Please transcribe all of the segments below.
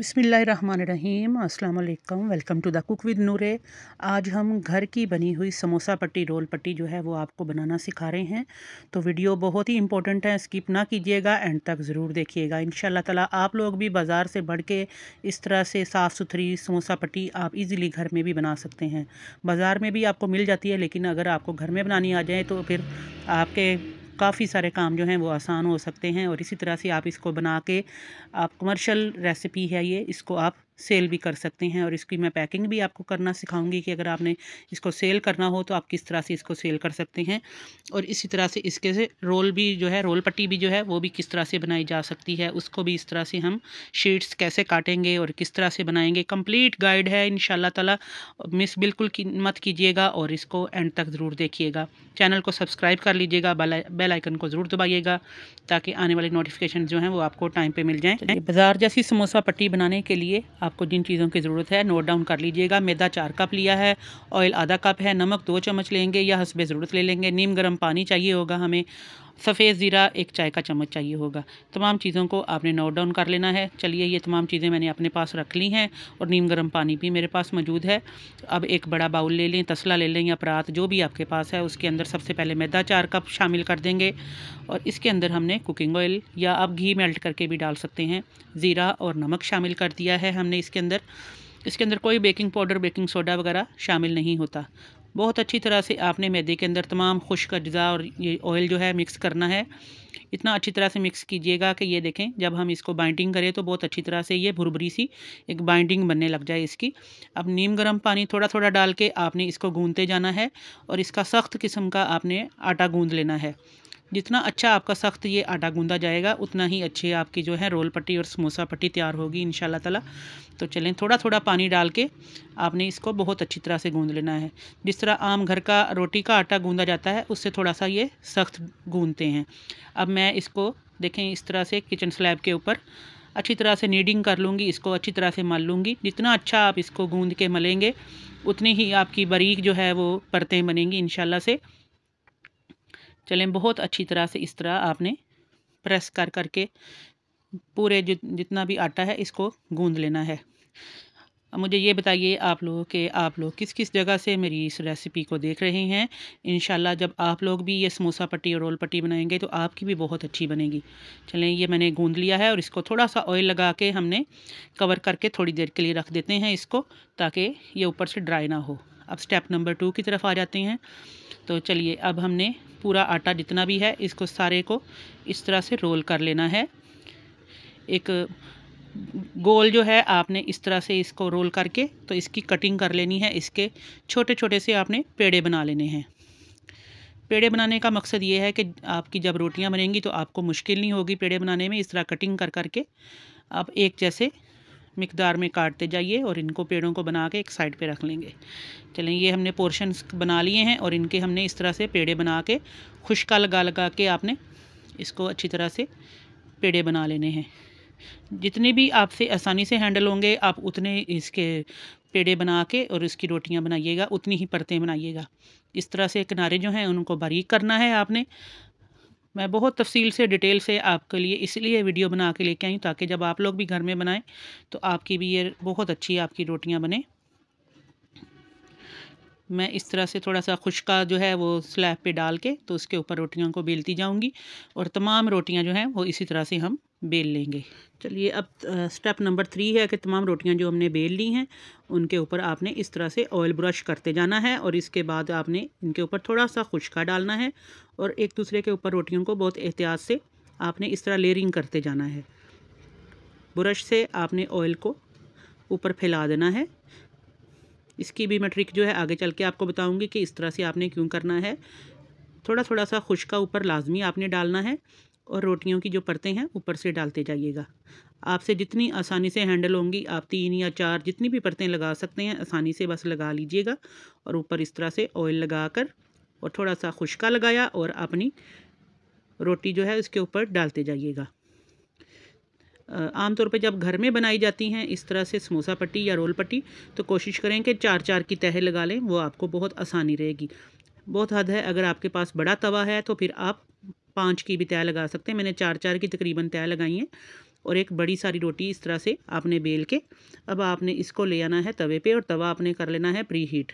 बिसमीम अस्सलाम वालेकुम welcome to the cook with Noore आज हम घर की बनी हुई समोसा पट्टी रोल पट्टी जो है वो आपको बनाना सिखा रहे हैं तो वीडियो बहुत ही इंपॉर्टेंट है स्किप ना कीजिएगा एंड तक ज़रूर देखिएगा इन ताला आप लोग भी बाज़ार से बढ़ के इस तरह से साफ़ सुथरी समोसा पट्टी आप इजीली घर में भी बना सकते हैं बाज़ार में भी आपको मिल जाती है लेकिन अगर आपको घर में बनानी आ जाए तो फिर आपके काफ़ी सारे काम जो हैं वो आसान हो सकते हैं और इसी तरह से आप इसको बना के आप कमर्शल रेसिपी है ये इसको आप सेल भी कर सकते हैं और इसकी मैं पैकिंग भी आपको करना सिखाऊंगी कि अगर आपने इसको सेल करना हो तो आप किस तरह से इसको सेल कर सकते हैं और इसी तरह से इसके से रोल भी जो है रोल पट्टी भी जो है वो भी किस तरह से बनाई जा सकती है उसको भी इस तरह से हम शीट्स कैसे काटेंगे और किस तरह से बनाएंगे कंप्लीट गाइड है इन ताला मिस बिल्कुल की, मत कीजिएगा और इसको एंड तक ज़रूर देखिएगा चैनल को सब्सक्राइब कर लीजिएगा बेल आइकन को ज़रूर दबाइएगा ताकि आने वाले नोटिफिकेशन जो हैं वो आपको टाइम पर मिल जाएँ बाज़ार जैसी समोसा पट्टी बनाने के लिए आपको जिन चीज़ों की ज़रूरत है नोट डाउन कर लीजिएगा मैदा चार कप लिया है ऑयल आधा कप है नमक दो चम्मच लेंगे या हसबे ज़रूरत ले लेंगे नीम गर्म पानी चाहिए होगा हमें सफ़ेद ज़ीरा एक चाय का चम्मच चाहिए होगा तमाम चीज़ों को आपने नोट डाउन कर लेना है चलिए ये तमाम चीज़ें मैंने अपने पास रख ली हैं और नीम गर्म पानी भी मेरे पास मौजूद है अब एक बड़ा बाउल ले लें तसला ले लें या परात जो भी आपके पास है उसके अंदर सबसे पहले मैदा चार कप शामिल कर देंगे और इसके अंदर हमने कुकिंग ऑयल या आप घी मेल्ट करके भी डाल सकते हैं ज़ीरा और नमक शामिल कर दिया है हमने इसके अंदर इसके अंदर कोई बेकिंग पाउडर बेकिंग सोडा वगैरह शामिल नहीं होता बहुत अच्छी तरह से आपने मैदे के अंदर तमाम खुश्क अज्जा और ये ऑयल जो है मिक्स करना है इतना अच्छी तरह से मिक्स कीजिएगा कि ये देखें जब हम इसको बाइंडिंग करें तो बहुत अच्छी तरह से ये भुरभुरी सी एक बाइंडिंग बनने लग जाए इसकी अब नीम गर्म पानी थोड़ा थोड़ा डाल के आपने इसको गूंदते जाना है और इसका सख्त किस्म का आपने आटा गूँध लेना है जितना अच्छा आपका सख्त ये आटा गूंदा जाएगा उतना ही अच्छे आपकी जो है रोल पट्टी और समोसा पट्टी तैयार होगी इन शाला तो चलें थोड़ा थोड़ा पानी डाल के आपने इसको बहुत अच्छी तरह से गूँध लेना है जिस तरह आम घर का रोटी का आटा गूँधा जाता है उससे थोड़ा सा ये सख्त गूँधते हैं अब मैं इसको देखें इस तरह से किचन स्लैब के ऊपर अच्छी तरह से नीडिंग कर लूँगी इसको अच्छी तरह से मल लूँगी जितना अच्छा आप इसको गूँद के मलेंगे उतनी ही आपकी बारीक जो है वो परतें बनेंगी इन से चलें बहुत अच्छी तरह से इस तरह आपने प्रेस कर करके पूरे जि, जितना भी आटा है इसको गूंद लेना है मुझे ये बताइए आप लोग के आप लोग किस किस जगह से मेरी इस रेसिपी को देख रहे हैं इन जब आप लोग भी ये समोसा पट्टी और रोल पट्टी बनाएंगे तो आपकी भी बहुत अच्छी बनेगी चलें ये मैंने गूंद लिया है और इसको थोड़ा सा ऑयल लगा के हमने कवर करके थोड़ी देर के लिए रख देते हैं इसको ताकि ये ऊपर से ड्राई ना हो अब स्टेप नंबर टू की तरफ आ जाते हैं तो चलिए अब हमने पूरा आटा जितना भी है इसको सारे को इस तरह से रोल कर लेना है एक गोल जो है आपने इस तरह से इसको रोल करके तो इसकी कटिंग कर लेनी है इसके छोटे छोटे से आपने पेड़े बना लेने हैं पेड़े बनाने का मकसद ये है कि आपकी जब रोटियां बनेंगी तो आपको मुश्किल नहीं होगी पेड़े बनाने में इस तरह कटिंग कर करके आप एक जैसे मकदार में काटते जाइए और इनको पेड़ों को बना के एक साइड पे रख लेंगे चलें ये हमने पोर्शंस बना लिए हैं और इनके हमने इस तरह से पेड़े बना के खुशका लगा लगा के आपने इसको अच्छी तरह से पेड़े बना लेने हैं जितने भी आपसे आसानी से हैंडल होंगे आप उतने इसके पेड़े बना के और इसकी रोटियां बनाइएगा उतनी ही परतें बनाइएगा इस तरह से किनारे जो हैं उनको बारीक करना है आपने मैं बहुत तफसील से डिटेल से आपके लिए इसलिए वीडियो बना के लेके आई हूँ ताकि जब आप लोग भी घर में बनाएं तो आपकी भी ये बहुत अच्छी आपकी रोटियाँ बने मैं इस तरह से थोड़ा सा खुशका जो है वो स्लैब पे डाल के तो उसके ऊपर रोटियों को बेलती जाऊंगी और तमाम रोटियां जो हैं वो इसी तरह से हम बेल लेंगे चलिए अब स्टेप नंबर थ्री है कि तमाम रोटियां जो हमने बेल ली हैं उनके ऊपर आपने इस तरह से ऑयल ब्रश करते जाना है और इसके बाद आपने इनके ऊपर थोड़ा सा खुशका डालना है और एक दूसरे के ऊपर रोटियों को बहुत एहतियात से आपने इस तरह लेयरिंग करते जाना है ब्रश से आपने ऑयल को ऊपर फैला देना है इसकी भी मैं ट्रिक जो है आगे चल के आपको बताऊँगी कि इस तरह से आपने क्यों करना है थोड़ा थोड़ा सा खुशका ऊपर लाजमी आपने डालना है और रोटियों की जो परतें हैं ऊपर से डालते जाइएगा आपसे जितनी आसानी से हैंडल होंगी आप तीन या चार जितनी भी परतें लगा सकते हैं आसानी से बस लगा लीजिएगा और ऊपर इस तरह से ऑयल लगा कर और थोड़ा सा खुशका लगाया और अपनी रोटी जो है उसके ऊपर डालते जाइएगा आमतौर पर जब घर में बनाई जाती हैं इस तरह से समोसा पट्टी या रोल पट्टी तो कोशिश करें कि चार चार की तह लगा लें वो आपको बहुत आसानी रहेगी बहुत हद है अगर आपके पास बड़ा तवा है तो फिर आप पाँच की भी तय लगा सकते हैं मैंने चार चार की तकरीबन तय लगाई हैं और एक बड़ी सारी रोटी इस तरह से आपने बेल के अब आपने इसको ले आना है तवे पे और तवा आपने कर लेना है प्री हीट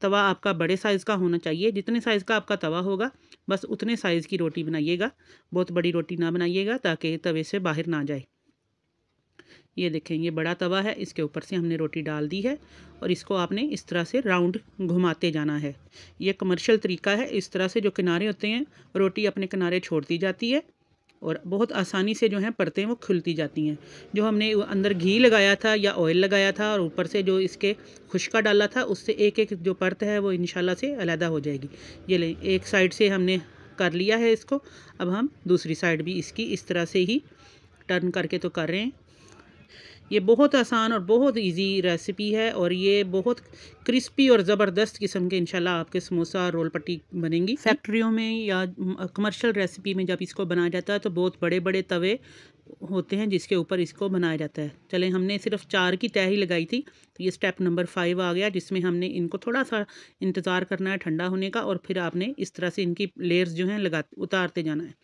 तवा आपका बड़े साइज़ का होना चाहिए जितने साइज़ का आपका तवा होगा बस उतने साइज़ की रोटी बनाइएगा बहुत बड़ी रोटी ना बनाइएगा ताकि तवे से बाहर ना जाए ये देखें ये बड़ा तवा है इसके ऊपर से हमने रोटी डाल दी है और इसको आपने इस तरह से राउंड घुमाते जाना है ये कमर्शियल तरीका है इस तरह से जो किनारे होते हैं रोटी अपने किनारे छोड़ दी जाती है और बहुत आसानी से जो है परतें वो खुलती जाती हैं जो हमने अंदर घी लगाया था या ऑयल लगाया था और ऊपर से जो इसके खुशका डाला था उससे एक एक जो परत है वो इन से अलहदा हो जाएगी ये ले एक साइड से हमने कर लिया है इसको अब हम दूसरी साइड भी इसकी इस तरह से ही टर्न करके तो कर रहे हैं ये बहुत आसान और बहुत इजी रेसिपी है और ये बहुत क्रिस्पी और ज़बरदस्त किस्म के इंशाल्लाह आपके समोसा रोल पट्टी बनेंगी फैक्ट्रियों में या कमर्शियल रेसिपी में जब इसको बनाया जाता है तो बहुत बड़े बड़े तवे होते हैं जिसके ऊपर इसको बनाया जाता है चले हमने सिर्फ चार की तय ही लगाई थी तो ये स्टेप नंबर फाइव आ गया जिसमें हमने इनको थोड़ा सा इंतज़ार करना है ठंडा होने का और फिर आपने इस तरह से इनकी लेयर्स जो हैं लगा उतारते जाना है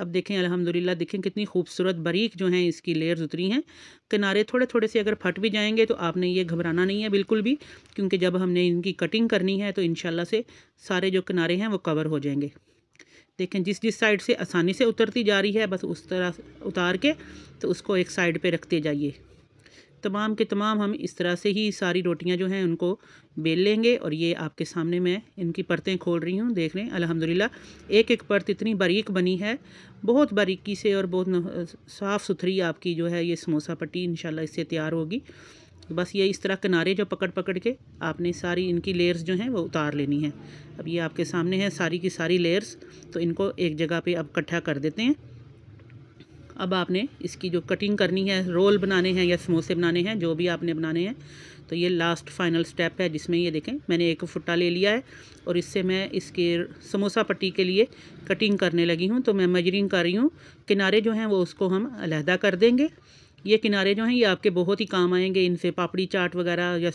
अब देखें अल्हम्दुलिल्लाह देखें कितनी खूबसूरत बारीक जो हैं इसकी लेयर्स उतरी हैं किनारे थोड़े थोड़े से अगर फट भी जाएंगे तो आपने ये घबराना नहीं है बिल्कुल भी क्योंकि जब हमने इनकी कटिंग करनी है तो इन से सारे जो किनारे हैं वो कवर हो जाएंगे देखें जिस जिस साइड से आसानी से उतरती जा रही है बस उस तरह उतार के तो उसको एक साइड पर रखते जाइए तमाम के तमाम हम इस तरह से ही सारी रोटियां जो हैं उनको बेल लेंगे और ये आपके सामने मैं इनकी परतें खोल रही हूँ देख रहे हैं अलहमदिल्ला एक एक परत इतनी बारीक बनी है बहुत बारीकी से और बहुत साफ़ सुथरी आपकी जो है ये समोसा पट्टी इन इससे तैयार होगी बस ये इस तरह किनारे जो पकड़ पकड़ के आपने सारी इनकी लेयर्स जो हैं वो उतार लेनी है अब ये आपके सामने है सारी की सारी लेयर्स तो इनको एक जगह पे अब इकट्ठा कर देते हैं अब आपने इसकी जो कटिंग करनी है रोल बनाने हैं या समोसे बनाने हैं जो भी आपने बनाने हैं तो ये लास्ट फाइनल स्टेप है जिसमें ये देखें मैंने एक फुट्टा ले लिया है और इससे मैं इसके समोसा पट्टी के लिए कटिंग करने लगी हूँ तो मैं मेजरिंग कर रही हूँ किनारे जो हैं वो उसको हम अलहदा कर देंगे ये किनारे जो हैं ये आपके बहुत ही काम आएंगे इनसे पापड़ी चाट वगैरह या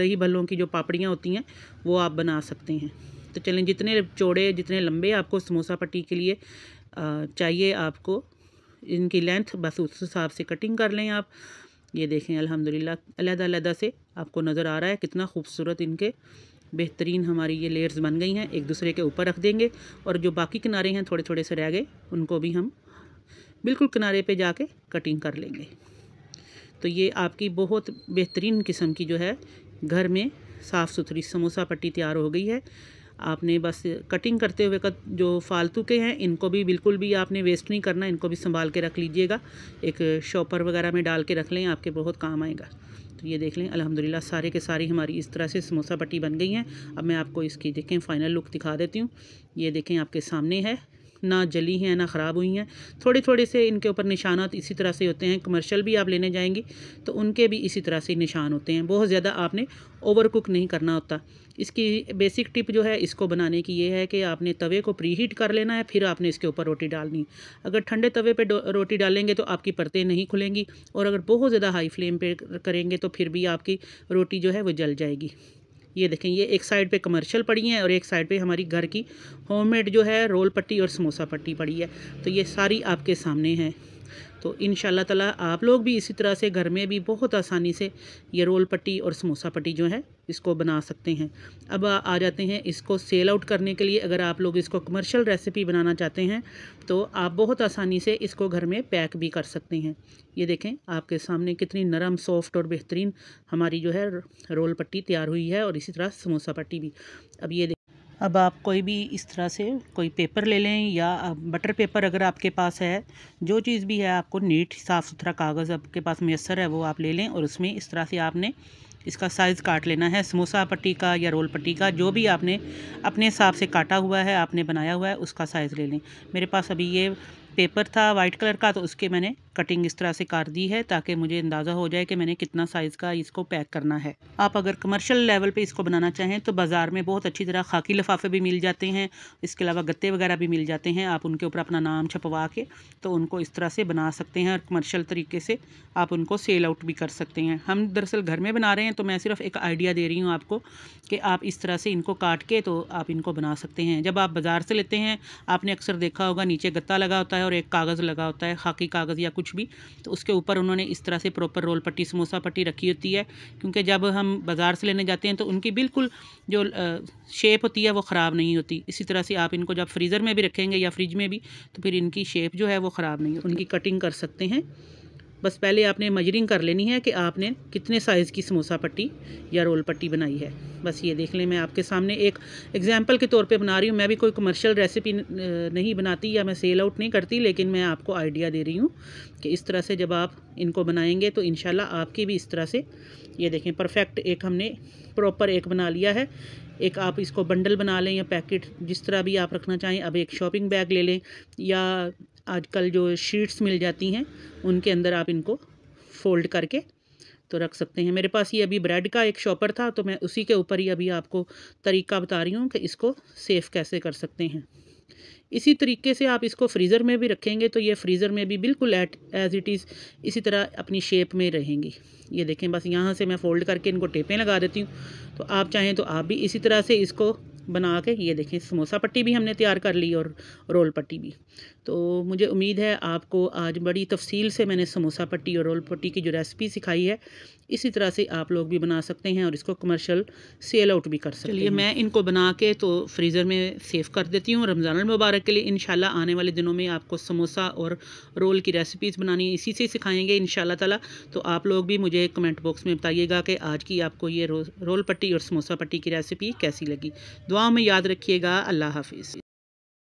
दही भल्लों की जो पापड़ियाँ होती हैं वो आप बना सकते हैं तो चलें जितने चौड़े जितने लंबे आपको समोसा पट्टी के लिए चाहिए आपको इनकी लेंथ बस उस हिसाब से कटिंग कर लें आप ये देखें अल्हम्दुलिल्लाह अलहदा से आपको नज़र आ रहा है कितना खूबसूरत इनके बेहतरीन हमारी ये लेयर्स बन गई हैं एक दूसरे के ऊपर रख देंगे और जो बाकी किनारे हैं थोड़े थोड़े से रह गए उनको भी हम बिल्कुल किनारे पे जाके कटिंग कर लेंगे तो ये आपकी बहुत बेहतरीन किस्म की जो है घर में साफ़ सुथरी समोसा पट्टी तैयार हो गई है आपने बस कटिंग करते हुए का जो फालतू के हैं इनको भी बिल्कुल भी आपने वेस्ट नहीं करना इनको भी संभाल के रख लीजिएगा एक शॉपर वगैरह में डाल के रख लें आपके बहुत काम आएगा तो ये देख लें अल्हम्दुलिल्लाह सारे के सारे हमारी इस तरह से समोसा पट्टी बन गई हैं अब मैं आपको इसकी देखें फ़ाइनल लुक दिखा देती हूँ ये देखें आपके सामने है ना जली हैं ना ख़राब हुई हैं थोड़े थोड़े से इनके ऊपर निशानात इसी तरह से होते हैं कमर्शल भी आप लेने जाएंगी तो उनके भी इसी तरह से निशान होते हैं बहुत ज़्यादा आपने ओवर कुक नहीं करना होता इसकी बेसिक टिप जो है इसको बनाने की ये है कि आपने तवे को प्री हीट कर लेना है फिर आपने इसके ऊपर रोटी डालनी अगर ठंडे तवे पे रोटी डालेंगे तो आपकी परतें नहीं खुलेंगी और अगर बहुत ज़्यादा हाई फ्लेम पे करेंगे तो फिर भी आपकी रोटी जो है वो जल जाएगी ये देखें ये एक साइड पे कमर्शियल पड़ी हैं और एक साइड पे हमारी घर की होममेड जो है रोल पट्टी और समोसा पट्टी पड़ी है तो ये सारी आपके सामने है तो इन ताला आप लोग भी इसी तरह से घर में भी बहुत आसानी से ये रोल पट्टी और समोसा पट्टी जो है इसको बना सकते हैं अब आ जाते हैं इसको सेल आउट करने के लिए अगर आप लोग इसको कमर्शियल रेसिपी बनाना चाहते हैं तो आप बहुत आसानी से इसको घर में पैक भी कर सकते हैं ये देखें आपके सामने कितनी नरम सॉफ्ट और बेहतरीन हमारी जो है रोल पट्टी तैयार हुई है और इसी तरह समोसा पट्टी भी अब ये अब आप कोई भी इस तरह से कोई पेपर ले लें या बटर पेपर अगर आपके पास है जो चीज़ भी है आपको नीट साफ़ सुथरा कागज़ आपके पास मैसर है वो आप ले लें और उसमें इस तरह से आपने इसका साइज़ काट लेना है समोसा पट्टी का या रोल पट्टी का जो भी आपने अपने हिसाब से काटा हुआ है आपने बनाया हुआ है उसका साइज़ ले लें मेरे पास अभी ये पेपर था वाइट कलर का तो उसके मैंने कटिंग इस तरह से कर दी है ताकि मुझे अंदाज़ा हो जाए कि मैंने कितना साइज़ का इसको पैक करना है आप अगर कमर्शियल लेवल पे इसको बनाना चाहें तो बाज़ार में बहुत अच्छी तरह खाकी लफाफे भी मिल जाते हैं इसके अलावा गत्ते वगैरह भी मिल जाते हैं आप उनके ऊपर अपना नाम छपवा के तो उनको इस तरह से बना सकते हैं और कमर्शल तरीके से आप उनको सेल आउट भी कर सकते हैं हम दरअसल घर में बना रहे हैं तो मैं सिर्फ एक आइडिया दे रही हूँ आपको कि आप इस तरह से इनको काट के तो आप इनको बना सकते हैं जब आप बाज़ार से लेते हैं आपने अक्सर देखा होगा नीचे गत्ता लगा होता है है और एक कागज़ लगा होता है खाकी कागज़ या कुछ भी तो उसके ऊपर उन्होंने इस तरह से प्रॉपर रोल पट्टी समोसा पट्टी रखी होती है क्योंकि जब हम बाज़ार से लेने जाते हैं तो उनकी बिल्कुल जो शेप होती है वो ख़राब नहीं होती इसी तरह से आप इनको जब फ्रीज़र में भी रखेंगे या फ्रिज में भी तो फिर इनकी शेप जो है वो ख़राब नहीं होती उनकी कटिंग कर सकते हैं बस पहले आपने मजरिंग कर लेनी है कि आपने कितने साइज़ की समोसा पट्टी या रोल पट्टी बनाई है बस ये देख लें मैं आपके सामने एक एग्जाम्पल के तौर पे बना रही हूँ मैं भी कोई कमर्शियल रेसिपी नहीं बनाती या मैं सेल आउट नहीं करती लेकिन मैं आपको आइडिया दे रही हूँ कि इस तरह से जब आप इनको बनाएंगे तो इन आपकी भी इस तरह से ये देखें परफेक्ट एक हमने प्रॉपर एक बना लिया है एक आप इसको बंडल बना लें या पैकेट जिस तरह भी आप रखना चाहें अब एक शॉपिंग बैग ले लें या आजकल जो शीट्स मिल जाती हैं उनके अंदर आप इनको फोल्ड करके तो रख सकते हैं मेरे पास ये अभी ब्रेड का एक शॉपर था तो मैं उसी के ऊपर ही अभी आपको तरीका बता रही हूँ कि इसको सेफ़ कैसे कर सकते हैं इसी तरीके से आप इसको फ्रीज़र में भी रखेंगे तो ये फ्रीज़र में भी बिल्कुल एट एज़ इट इज़ इसी तरह अपनी शेप में रहेंगी ये देखें बस यहाँ से मैं फ़ोल्ड करके इनको टेपें लगा देती हूँ तो आप चाहें तो आप भी इसी तरह से इसको बना के ये देखें समोसा पट्टी भी हमने तैयार कर ली और रोल पट्टी भी तो मुझे उम्मीद है आपको आज बड़ी तफसील से मैंने समोसा पट्टी और रोल पट्टी की जो रेसिपी सिखाई है इसी तरह से आप लोग भी बना सकते हैं और इसको कमर्शियल सेल आउट भी कर सकते हैं चलिए मैं इनको बना के तो फ्रीज़र में सेव कर देती हूँ रमज़ान मुबारक के लिए इन आने वाले दिनों में आपको समोसा और रोल की रेसिपीज़ बनानी इसी से सिखाएंगे इन ताला तो आप लोग भी मुझे कमेंट बॉक्स में बताइएगा कि आज की आपको ये रो, रोल पट्टी और समोसा पट्टी की रेसिपी कैसी लगी दुआ में याद रखिएगा अल्लाह हाफिज़